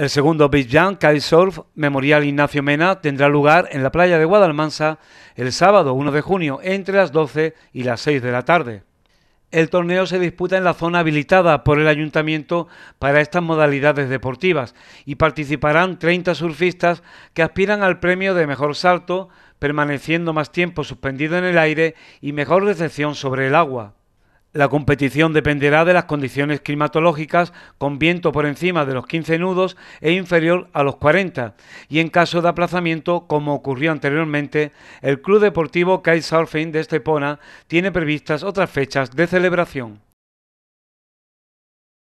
El segundo Big Jam Surf Memorial Ignacio Mena tendrá lugar en la playa de Guadalmansa el sábado 1 de junio entre las 12 y las 6 de la tarde. El torneo se disputa en la zona habilitada por el ayuntamiento para estas modalidades deportivas y participarán 30 surfistas que aspiran al premio de mejor salto, permaneciendo más tiempo suspendido en el aire y mejor recepción sobre el agua. La competición dependerá de las condiciones climatológicas, con viento por encima de los 15 nudos e inferior a los 40, y en caso de aplazamiento, como ocurrió anteriormente, el Club Deportivo Kitesurfing de Estepona tiene previstas otras fechas de celebración.